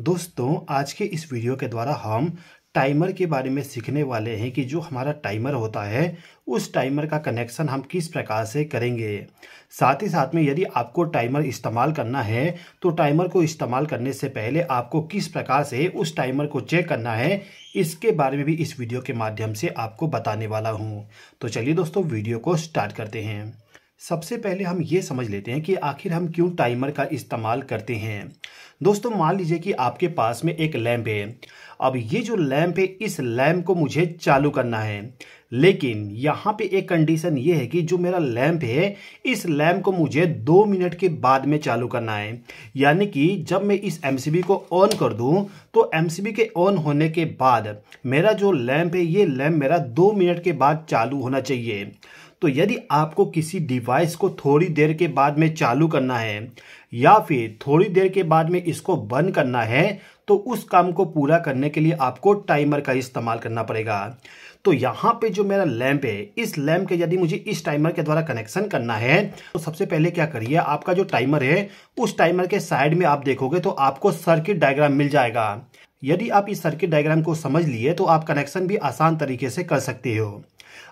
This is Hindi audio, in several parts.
दोस्तों आज के इस वीडियो के द्वारा हम टाइमर के बारे में सीखने वाले हैं कि जो हमारा टाइमर होता है उस टाइमर का कनेक्शन हम किस प्रकार से करेंगे साथ ही साथ में यदि आपको टाइमर इस्तेमाल करना है तो टाइमर को इस्तेमाल करने से पहले आपको किस प्रकार से उस टाइमर को चेक करना है इसके बारे में भी इस वीडियो के माध्यम से आपको बताने वाला हूँ तो चलिए दोस्तों वीडियो को स्टार्ट करते हैं सबसे पहले हम ये समझ लेते हैं कि आखिर हम क्यों टाइमर का इस्तेमाल करते हैं दोस्तों मान लीजिए कि आपके पास में एक लैम्प है अब ये जो लैम्प है इस लैम्प को मुझे चालू करना है लेकिन यहाँ पे एक कंडीशन ये है कि जो मेरा लैंप है इस लैंप को मुझे दो मिनट के बाद में चालू करना है यानी कि जब मैं इस एमसीबी को ऑन कर दूँ तो एमसीबी के ऑन होने के बाद मेरा जो लैंप है ये लैंप मेरा दो मिनट के बाद चालू होना चाहिए तो यदि आपको किसी डिवाइस को थोड़ी देर के बाद में चालू करना है या फिर थोड़ी देर के बाद में इसको बंद करना है तो उस काम को पूरा करने के लिए आपको टाइमर का इस्तेमाल करना पड़ेगा तो यहाँ पे जो मेरा लैंप है इस लैंप के यदि मुझे इस टाइमर के द्वारा कनेक्शन करना है तो सबसे पहले क्या करिए आपका जो टाइमर है उस टाइमर के साइड में आप देखोगे तो आपको सर्किट डायग्राम मिल जाएगा यदि आप इस सर्किट डायग्राम को समझ लिए तो आप कनेक्शन भी आसान तरीके से कर सकते हो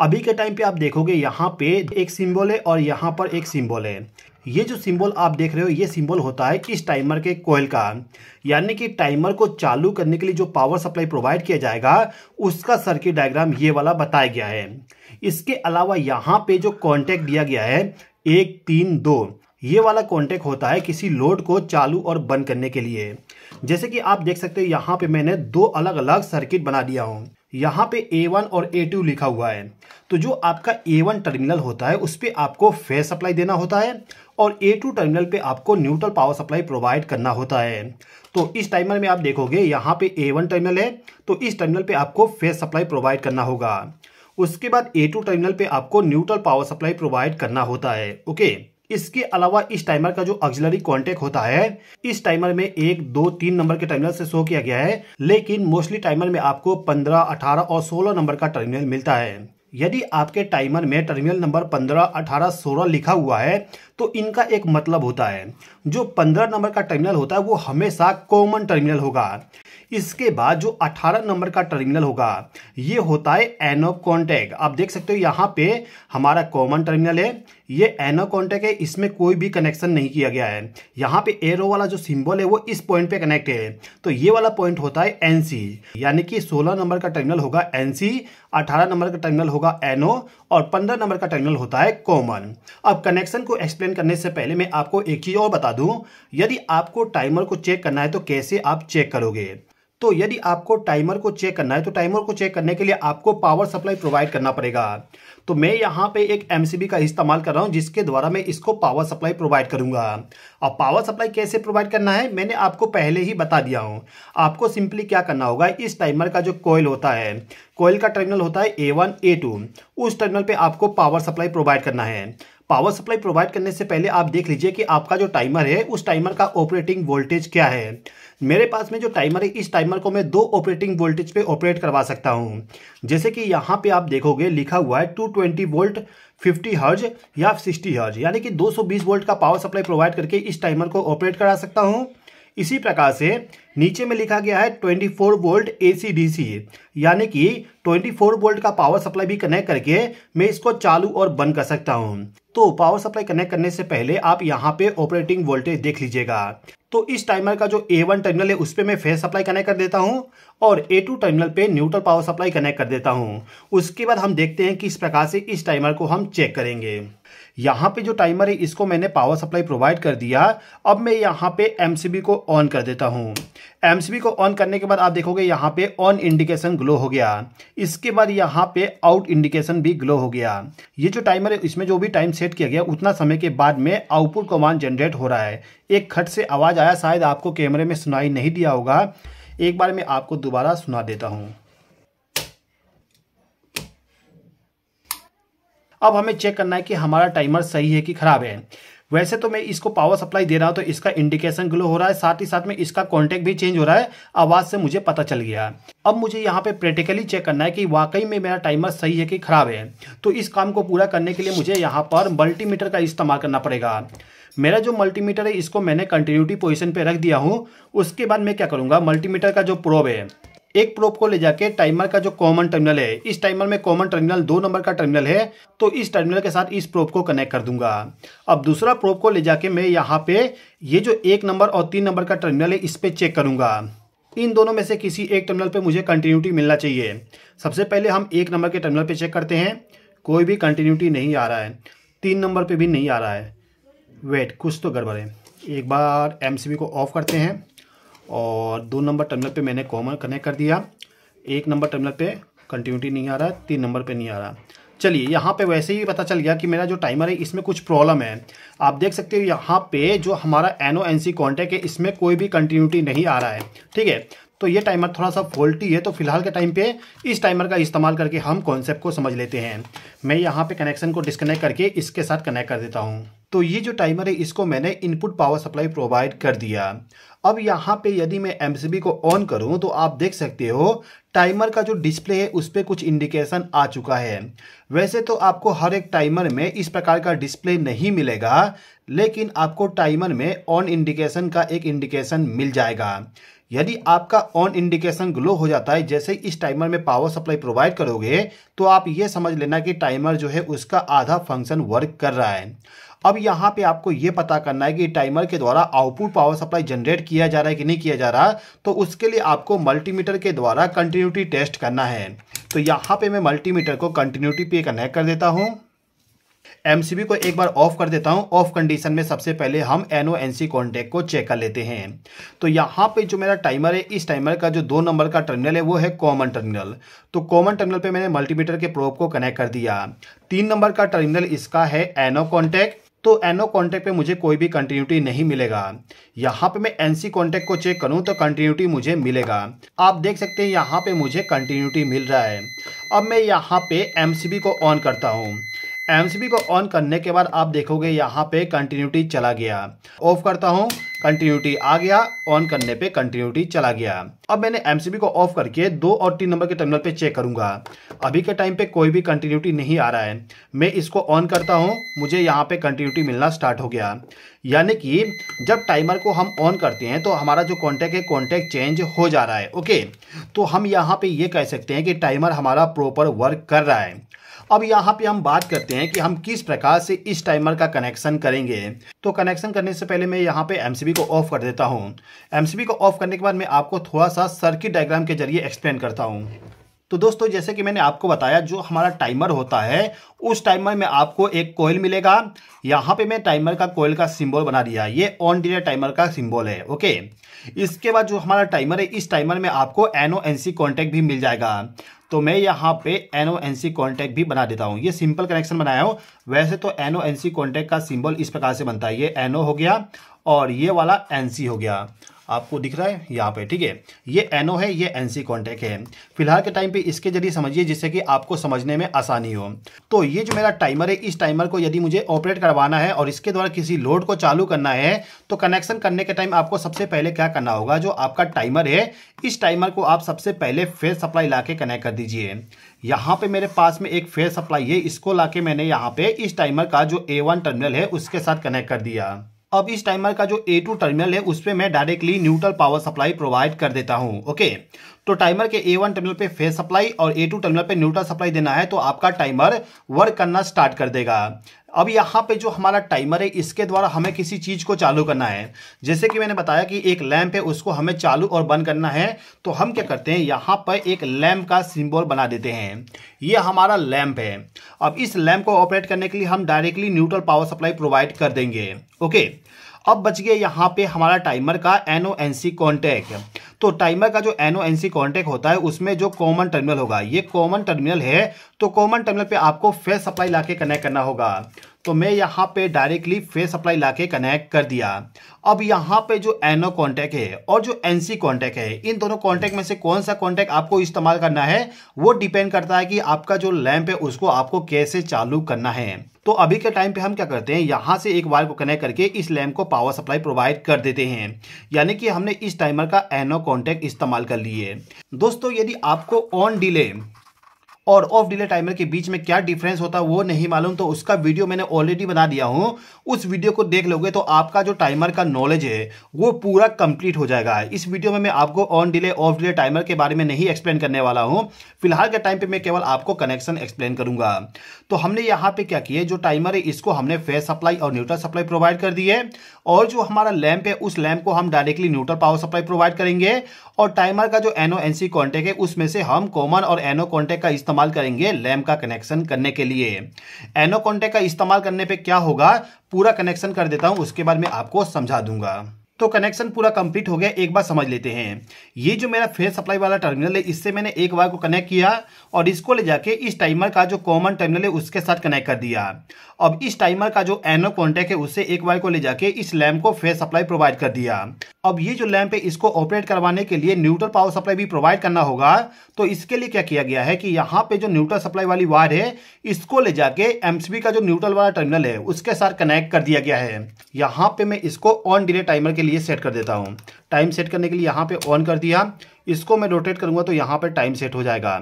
अभी के टाइम पे आप देखोगे यहाँ पे एक सिंबल है और यहाँ पर एक सिंबल है ये जो सिंबल आप देख रहे हो ये सिंबल होता है इस टाइमर के कोयल का यानी कि टाइमर को चालू करने के लिए जो पावर सप्लाई प्रोवाइड किया जाएगा उसका सर्किट डायग्राम ये वाला बताया गया है इसके अलावा यहाँ पे जो कॉन्टेक्ट दिया गया है एक तीन दो ये वाला कॉन्टेक्ट होता है किसी लोड को चालू और बंद करने के लिए जैसे कि आप देख सकते हो यहाँ पे मैंने दो अलग अलग सर्किट बना दिया हूँ यहाँ पे A1 और A2 लिखा हुआ है तो जो आपका A1 टर्मिनल होता है उस पर आपको फेस सप्लाई देना होता है और A2 टर्मिनल पे आपको न्यूट्रल पावर सप्लाई प्रोवाइड करना होता है तो इस टाइमर में आप देखोगे यहाँ पे A1 टर्मिनल है तो इस टर्मिनल पे आपको फेस सप्लाई प्रोवाइड करना होगा उसके बाद A2 टर्मिनल पे आपको न्यूट्रल पावर सप्लाई प्रोवाइड करना होता है ओके इसके अलावा इस टाइमर का जो ऑक्सिलरी कॉन्टेक्ट होता है इस टाइमर में एक दो तीन नंबर के टर्मिनल से शो किया गया है लेकिन मोस्टली टाइमर में आपको पंद्रह अठारह और सोलह नंबर का टर्मिनल मिलता है यदि आपके टाइमर में टर्मिनल नंबर 15, 18, 16 लिखा हुआ है तो इनका एक मतलब होता है जो पंद्रह नंबर का टर्मिनल होता है वो हमेशा कॉमन टर्मिनल होगा इसके बाद जो 18 नंबर का टर्मिनल होगा ये होता है एनो कॉन्टैक्ट आप देख सकते हो यहाँ पे हमारा कॉमन टर्मिनल है ये एनो कॉन्टैक्ट है इसमें कोई भी कनेक्शन नहीं किया गया है यहाँ पे एरो वाला जो सिंबल है वो इस पॉइंट पे कनेक्ट है तो ये वाला पॉइंट होता है एनसी यानी कि 16 नंबर का टर्मिनल होगा एनसी 18 नंबर का टर्मिनल होगा एनओ और पंद्रह नंबर का टर्मिनल होता है कॉमन अब कनेक्शन को एक्सप्लेन करने से पहले मैं आपको एक चीज़ और बता दूं यदि आपको टाइमर को चेक करना है तो कैसे आप चेक करोगे तो यदि आपको टाइमर को चेक करना है तो टाइमर को चेक करने के लिए आपको पावर सप्लाई प्रोवाइड करना पड़ेगा तो मैं यहाँ पे एक एमसीबी का इस्तेमाल कर रहा हूँ जिसके द्वारा मैं इसको पावर सप्लाई प्रोवाइड करूंगा अब पावर सप्लाई कैसे प्रोवाइड करना है मैंने आपको पहले ही बता दिया हूँ आपको सिंपली क्या करना होगा इस टाइमर का जो कोयल होता है कोयल का टर्मिनल होता है ए वन ए टू उस टर्मिनल पर आपको पावर सप्लाई प्रोवाइड करना है पावर सप्लाई प्रोवाइड करने से पहले आप देख लीजिए कि आपका जो टाइमर है उस टाइमर का ऑपरेटिंग वोल्टेज क्या है मेरे पास में जो टाइमर है इस टाइमर को मैं दो ऑपरेटिंग वोल्टेज पे ऑपरेट करवा सकता हूँ जैसे कि यहाँ पे आप देखोगे लिखा हुआ है 220 वोल्ट 50 हर्ज या 60 हर्ज यानी कि 220 वोल्ट का पावर सप्लाई प्रोवाइड करके इस टाइमर को ऑपरेट करा सकता हूँ इसी प्रकार से नीचे में लिखा गया है 24 वोल्ट एसी डीसी यानी कि 24 वोल्ट का पावर सप्लाई भी कनेक्ट करके मैं इसको चालू और बंद कर सकता हूं तो पावर सप्लाई कनेक्ट करने से पहले आप यहाँ पे ऑपरेटिंग वोल्टेज देख लीजिएगा तो इस टाइमर का जो ए वन टर्मिनल है उस पर मैं फेस सप्लाई कनेक्ट कर देता हूँ और ए टू टर्मिनल पे न्यूट्रल पावर सप्लाई कनेक्ट कर देता हूँ उसके बाद हम देखते हैं कि इस प्रकार से इस टाइमर को हम चेक करेंगे यहाँ पे जो टाइमर है इसको मैंने पावर सप्लाई प्रोवाइड कर दिया अब मैं यहाँ पे एमसीबी को ऑन कर देता हूँ एमसीबी को ऑन करने के बाद आप देखोगे यहाँ पे ऑन इंडिकेशन ग्लो हो गया इसके बाद यहाँ पे आउट इंडिकेशन भी ग्लो हो गया ये जो टाइमर है इसमें जो भी टाइम सेट किया गया उतना समय के बाद में आउटपुट कमांड जनरेट हो रहा है एक खट से आवाज़ आया शायद आपको कैमरे में सुनाई नहीं दिया होगा एक बार मैं आपको दोबारा सुना देता हूँ अब हमें चेक करना है कि हमारा टाइमर सही है कि खराब है वैसे तो मैं इसको पावर सप्लाई दे रहा हूँ तो इसका इंडिकेशन ग्लो हो रहा है साथ ही साथ में इसका कॉन्टेक्ट भी चेंज हो रहा है आवाज़ से मुझे पता चल गया अब मुझे यहाँ पे प्रैक्टिकली चेक करना है कि वाकई में मेरा टाइमर सही है कि खराब है तो इस काम को पूरा करने के लिए मुझे यहाँ पर मल्टीमीटर का इस्तेमाल करना पड़ेगा मेरा जो मल्टीमीटर है इसको मैंने कंटिन्यूटी पोजिशन पर रख दिया हूँ उसके बाद मैं क्या करूँगा मल्टीमीटर का जो प्रोब है एक प्रोप को ले जाके टाइमर का जो कॉमन टर्मिनल है इस टाइमर में कॉमन टर्मिनल दो नंबर का टर्मिनल है तो इस टर्मिनल के साथ इस प्रोप को कनेक्ट कर दूंगा अब दूसरा प्रोप को ले जाके मैं यहाँ पे ये जो एक नंबर और तीन नंबर का टर्मिनल है इस पर चेक करूंगा इन दोनों में से किसी एक टर्मिनल पे मुझे कंटिन्यूटी मिलना चाहिए सबसे पहले हम एक नंबर के टर्मिनल पे चेक करते हैं कोई भी कंटिन्यूटी नहीं आ रहा है तीन नंबर पे भी नहीं आ रहा है वेट कुछ तो गड़बड़ है एक बार एम को ऑफ करते हैं और दो नंबर टर्मिनल पे मैंने कॉमन कनेक्ट कर दिया एक नंबर टर्मिनल पे कंटिन्यूटी नहीं आ रहा है तीन नंबर पे नहीं आ रहा चलिए यहाँ पे वैसे ही पता चल गया कि मेरा जो टाइमर है इसमें कुछ प्रॉब्लम है आप देख सकते हो यहाँ पे जो हमारा N O N C contact है इसमें कोई भी कंटिन्यूटी नहीं आ रहा है ठीक है तो ये टाइमर थोड़ा सा फॉल्टी है तो फिलहाल के टाइम पे इस टाइमर का इस्तेमाल करके हम कॉन्सेप्ट को समझ लेते हैं मैं यहाँ पे कनेक्शन को डिस्कनेक्ट करके इसके साथ कनेक्ट कर देता हूँ तो ये जो टाइमर है इसको मैंने इनपुट पावर सप्लाई प्रोवाइड कर दिया अब यहाँ पे यदि मैं एम को ऑन करूँ तो आप देख सकते हो टाइमर का जो डिस्प्ले है उस पर कुछ इंडिकेशन आ चुका है वैसे तो आपको हर एक टाइमर में इस प्रकार का डिस्प्ले नहीं मिलेगा लेकिन आपको टाइमर में ऑन इंडिकेशन का एक इंडिकेशन मिल जाएगा यदि आपका ऑन इंडिकेशन ग्लो हो जाता है जैसे इस टाइमर में पावर सप्लाई प्रोवाइड करोगे तो आप ये समझ लेना कि टाइमर जो है उसका आधा फंक्शन वर्क कर रहा है अब यहाँ पे आपको ये पता करना है कि टाइमर के द्वारा आउटपुट पावर सप्लाई जनरेट किया जा रहा है कि नहीं किया जा रहा तो उसके लिए आपको मल्टीमीटर के द्वारा कंटिन्यूटी टेस्ट करना है तो यहाँ पे मैं मल्टीमीटर को कंटिन्यूटी पे कनेक्ट कर देता हूँ एमसीबी को एक बार ऑफ कर देता हूं ऑफ कंडीशन में सबसे पहले हम एनओ एनसी कॉन्टेक्ट को चेक कर लेते हैं तो यहाँ पे जो मेरा टाइमर है इस टाइमर का जो दो नंबर का टर्मिनल है वो है कॉमन टर्मिनल तो कॉमन टर्मिनल पे मैंने मल्टीमीटर के प्रोब को कनेक्ट कर दिया तीन नंबर का टर्मिनल इसका है एनओ कॉन्टेक्ट तो एनओ कॉन्टैक्ट पे मुझे कोई भी कंटिन्यूटी नहीं मिलेगा यहाँ पे मैं एनसी कॉन्टैक्ट को चेक करूँ तो कंटिन्यूटी मुझे मिलेगा आप देख सकते हैं यहाँ पे मुझे कंटिन्यूटी मिल रहा है अब मैं यहाँ पे एमसीबी को ऑन करता हूँ एमसीबी को ऑन करने के बाद आप देखोगे यहाँ पे कंटिन्यूटी चला गया ऑफ करता हूँ कंटिन्यूटी आ गया ऑन करने पे कंटिन्यूटी चला गया अब मैंने एमसीबी को ऑफ करके दो और तीन नंबर के टर्मिनल पे चेक करूंगा अभी के टाइम पे कोई भी कंटिन्यूटी नहीं आ रहा है मैं इसको ऑन करता हूँ मुझे यहाँ पे कंटिन्यूटी मिलना स्टार्ट हो गया यानी कि जब टाइमर को हम ऑन करते हैं तो हमारा जो कॉन्टैक्ट है कॉन्टैक्ट चेंज हो जा रहा है ओके तो हम यहाँ पे ये कह सकते हैं कि टाइमर हमारा प्रॉपर वर्क कर रहा है अब यहाँ पे हम बात करते हैं कि हम किस प्रकार से इस टाइमर का कनेक्शन करेंगे तो कनेक्शन करने से पहले मैं यहाँ पे एम को ऑफ कर देता हूँ एम को ऑफ करने के बाद मैं आपको थोड़ा सा सर्किट डायग्राम के जरिए एक्सप्लेन करता हूँ तो दोस्तों जैसे कि मैंने आपको बताया जो हमारा टाइमर होता है उस टाइमर में आपको एक कोयल मिलेगा यहाँ पे मैं टाइमर का कोयल का सिंबल बना दिया ये ऑन डिले टाइमर का सिंबल है ओके इसके बाद जो हमारा टाइमर है इस टाइमर में आपको एनओ एन सी कॉन्टैक्ट भी मिल जाएगा तो मैं यहाँ पे एनओ एन सी कॉन्टैक्ट भी बना देता हूँ ये सिंपल कनेक्शन बनाया हूँ वैसे तो एनओ एन सी कॉन्टैक्ट का सिंबल इस प्रकार से बनता है ये एनओ हो गया और ये वाला एन सी हो गया आपको दिख रहा है यहाँ पे ठीक है ये एनओ है ये एनसी कॉन्टेक्ट है फिलहाल के टाइम पे इसके जरिए समझिए जिससे कि आपको समझने में आसानी हो तो ये जो मेरा टाइमर है इस टाइमर को यदि मुझे ऑपरेट करवाना है और इसके द्वारा किसी लोड को चालू करना है तो कनेक्शन करने के टाइम आपको सबसे पहले क्या करना होगा जो आपका टाइमर है इस टाइमर को आप सबसे पहले फेस सप्लाई ला कनेक्ट कर दीजिए यहाँ पे मेरे पास में एक फेस सप्लाई है इसको लाके मैंने यहाँ पे इस टाइमर का जो ए टर्मिनल है उसके साथ कनेक्ट कर दिया अब इस टाइमर का जो ए टू टर्मिनल है उस पर मैं directly neutral power supply provide कर देता हूं ओके तो टाइमर के ए वन टर्मिनल पे फेस सप्लाई और ए टू टर्मिनल पे न्यूट्रल सप्लाई देना है तो आपका टाइमर वर्क करना स्टार्ट कर देगा अब यहाँ पे जो हमारा टाइमर है इसके द्वारा हमें किसी चीज़ को चालू करना है जैसे कि मैंने बताया कि एक लैंप है उसको हमें चालू और बंद करना है तो हम क्या करते हैं यहाँ पर एक लैंप का सिंबल बना देते हैं ये हमारा लैंप है अब इस लैंप को ऑपरेट करने के लिए हम directly neutral power supply provide कर देंगे ओके अब बच गया यहाँ पे हमारा टाइमर का N O N C contact तो टाइमर का जो एनओ एनसी कॉन्टेक्ट होता है उसमें जो कॉमन टर्मिनल होगा ये कॉमन टर्मिनल है तो कॉमन टर्मिनल पे आपको फेस सप्लाई लाके कनेक्ट करना होगा तो मैं यहाँ पे डायरेक्टली फेस सप्लाई लाके कनेक्ट कर दिया अब यहाँ पे जो एनओ कॉन्टैक्ट है और जो एनसी कॉन्टैक्ट है इन दोनों कॉन्टैक्ट में से कौन सा कॉन्टैक्ट आपको इस्तेमाल करना है वो डिपेंड करता है कि आपका जो लैंप है उसको आपको कैसे चालू करना है तो अभी के टाइम पे हम क्या करते हैं यहाँ से एक वायर को कनेक्ट करके इस लैम्प को पावर सप्लाई प्रोवाइड कर देते हैं यानी कि हमने इस टाइमर का एनो कॉन्टेक्ट इस्तेमाल कर लिए दोस्तों यदि आपको ऑन डिले और ऑफ डिले टाइमर के बीच में क्या डिफरेंस होता है वो नहीं मालूम तो उसका वीडियो मैंने ऑलरेडी बना दिया हूँ उस वीडियो को देख लोगे तो आपका जो टाइमर का नॉलेज है वो पूरा कंप्लीट हो जाएगा इस वीडियो में मैं आपको on delay off delay timer के बारे में नहीं एक्सप्लेन करने वाला हूँ फिलहाल के टाइम पर मैं केवल आपको कनेक्शन एक्सप्लेन करूंगा तो हमने यहाँ पे क्या किया जो टाइमर है इसको हमने फेस सप्लाई और न्यूट्रल सप्लाई प्रोवाइड कर दी है और जो हमारा लैम्प है उस लैम्प को हम directly neutral power supply provide करेंगे और टाइमर का जो एनओ एनसी कॉन्टेक्ट है उसमें से हम कॉमन और एनओ कॉन्टेक्ट का इस्तेमाल इस्तेमाल करेंगे लैम का कनेक्शन करने के लिए एनो कॉन्टेक्ट का इस्तेमाल करने पे क्या होगा पूरा कनेक्शन कर देता हूँ उसके बाद में आपको समझा दूंगा तो कनेक्शन पूरा कंप्लीट हो गया एक बार समझ लेते हैं ये जो मेरा फेस सप्लाई वाला टर्मिनल है इससे मैंने एक वायर को कनेक्ट किया और इसको ले जाके इस टाइमर का जो कॉमन टर्मिनल है उसके साथ कनेक्ट कर दिया अब इस टाइमर का जो एनो कॉन्टेक्ट है उससे एक वायर को ले जाके इस लैम्प को फेस सप्लाई प्रोवाइड कर दिया अब ये जो लैंप है इसको ऑपरेट करवाने के लिए न्यूट्रल पावर सप्लाई भी प्रोवाइड करना होगा तो इसके लिए क्या किया गया है कि यहाँ पे जो न्यूट्रल सप्लाई वाली वायर है इसको ले जाके एमसीबी का जो न्यूट्रल वाला टर्मिनल है उसके साथ कनेक्ट कर दिया गया है यहाँ पे मैं इसको ऑन डिले टाइमर के लिए सेट कर देता हूँ टाइम सेट करने के लिए यहाँ पे ऑन कर दिया इसको मैं रोटेट करूंगा तो यहाँ पर टाइम सेट हो जाएगा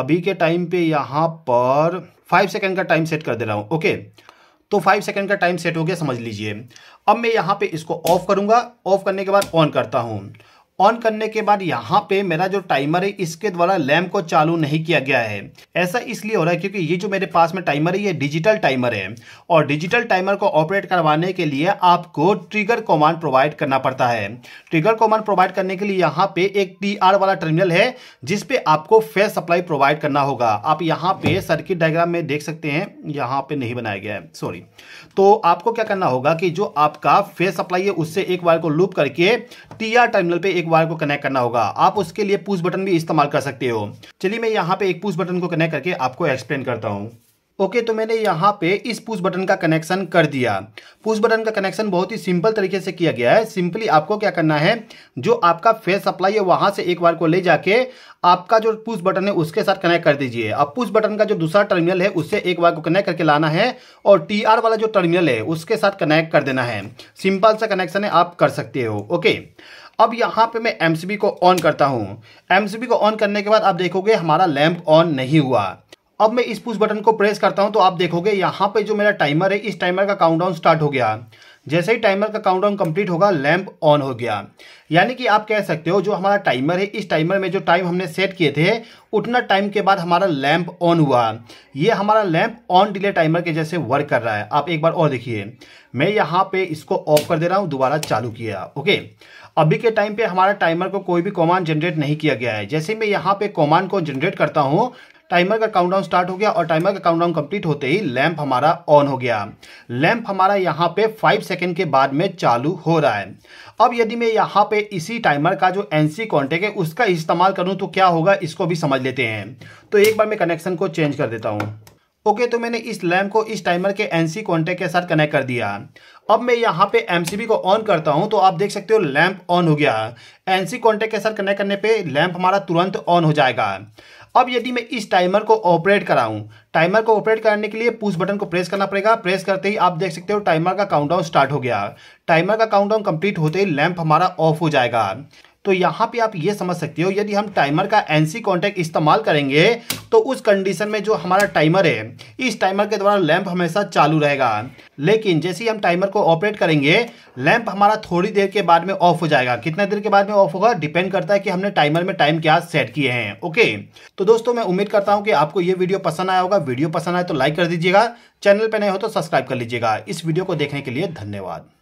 अभी के टाइम पे यहाँ पर फाइव सेकेंड का टाइम सेट कर दे रहा हूँ ओके तो फाइव सेकेंड का टाइम सेट हो गया समझ लीजिए अब मैं यहाँ पे इसको ऑफ करूंगा ऑफ करने के बाद ऑन करता हूँ ऑन करने के बाद यहाँ पे मेरा जो टाइमर है इसके द्वारा लैम्प को चालू नहीं किया गया है ऐसा इसलिए हो रहा है क्योंकि ये जो मेरे पास में टाइमर है ये डिजिटल टाइमर है और डिजिटल टाइमर को ऑपरेट करवाने के लिए आपको ट्रिगर कमांड प्रोवाइड करना पड़ता है ट्रिगर कमांड प्रोवाइड करने के लिए यहाँ पे एक टी वाला टर्मिनल है जिसपे आपको फेस सप्लाई प्रोवाइड करना होगा आप यहाँ पे सर्किट डायग्राम में देख सकते हैं यहाँ पे नहीं बनाया गया है सॉरी तो आपको क्या करना होगा कि जो आपका फेस सप्लाई है उससे एक वायर को लूप करके टी टर्मिनल पे एक वायर को कनेक्ट करना होगा आप उसके लिए पुश बटन भी इस्तेमाल कर सकते हो चलिए मैं यहाँ पे एक पुश बटन को कनेक्ट करके आपको एक्सप्लेन करता हूँ ओके तो मैंने यहाँ पे इस पुश बटन का कनेक्शन कर दिया पुश बटन का कनेक्शन बहुत ही सिंपल तरीके से किया गया है सिंपली आपको क्या करना है जो आपका फेस सप्लाई है वहां से एक बार को ले जाके आपका जो पुश बटन है उसके साथ कनेक्ट कर दीजिए अब पुश बटन का जो दूसरा टर्मिनल है उससे एक बार को कनेक्ट करके लाना है और टी आर वाला जो टर्मिनल है उसके साथ कनेक्ट कर देना है सिंपल सा कनेक्शन है आप कर सकते हो ओके अब यहाँ पे मैं एमसीबी को ऑन करता हूँ एमसीबी को ऑन करने के बाद आप देखोगे हमारा लैंप ऑन नहीं हुआ अब मैं इस पुश बटन को प्रेस करता हूं तो आप देखोगे यहाँ पे जो मेरा टाइमर है इस टाइमर का काउंटडाउन स्टार्ट हो गया जैसे ही टाइमर का काउंटडाउन कंप्लीट होगा लैंप ऑन हो गया यानी कि आप कह सकते हो जो हमारा टाइमर है इस टाइमर में जो टाइम हमने सेट किए थे उतना टाइम के बाद हमारा लैंप ऑन हुआ ये हमारा लैंप ऑन डिले टाइमर के जैसे वर्क कर रहा है आप एक बार और देखिए मैं यहाँ पे इसको ऑफ कर दे रहा हूँ दोबारा चालू किया ओके अभी के टाइम पे हमारा टाइमर को कोई भी कॉमान जनरेट नहीं किया गया है जैसे मैं यहाँ पे कॉमान को जनरेट करता हूँ टाइमर का काउंटडाउन स्टार्ट हो गया और टाइमर का काउंटडाउन कंप्लीट होते ही लैंप हमारा ऑन हो गया लैंप हमारा यहाँ पे फाइव सेकेंड के बाद में चालू हो रहा है अब यदि मैं यहाँ पे इसी टाइमर का जो एन सी कॉन्टेक्ट है उसका इस्तेमाल करूँ तो क्या होगा इसको भी समझ लेते हैं तो एक बार मैं कनेक्शन को चेंज कर देता हूँ ओके okay, तो मैंने इस लैम्प को इस टाइमर के एनसी कॉन्टेक्ट के साथ कनेक्ट कर दिया अब मैं यहाँ पे एमसीबी को ऑन करता हूँ तो आप देख सकते हो लैंप ऑन हो गया एनसी कॉन्टेक्ट के साथ कनेक्ट करने पे लैंप हमारा तुरंत ऑन हो जाएगा अब यदि मैं इस टाइमर को ऑपरेट कराऊं टाइमर को ऑपरेट करने के लिए पुश बटन को प्रेस करना पड़ेगा प्रेस करते ही आप देख सकते हो टाइमर का काउंटडाउन स्टार्ट हो गया टाइमर का काउंटडाउन कंप्लीट होते ही लैंप हमारा ऑफ हो जाएगा तो यहां पे आप ये समझ सकते हो यदि हम टाइमर का एनसी कॉन्टैक्ट इस्तेमाल करेंगे तो उस कंडीशन में जो हमारा टाइमर है इस टाइमर के द्वारा लैंप हमेशा चालू रहेगा लेकिन जैसे ही हम टाइमर को ऑपरेट करेंगे लैंप हमारा थोड़ी देर के बाद में ऑफ हो जाएगा कितना देर के बाद में ऑफ होगा डिपेंड करता है कि हमने टाइमर में टाइम क्या सेट किए हैं ओके तो दोस्तों मैं उम्मीद करता हूं कि आपको यह वीडियो पसंद आया होगा वीडियो पसंद आए तो लाइक कर दीजिएगा चैनल पर नहीं हो तो सब्सक्राइब कर लीजिएगा इस वीडियो को देखने के लिए धन्यवाद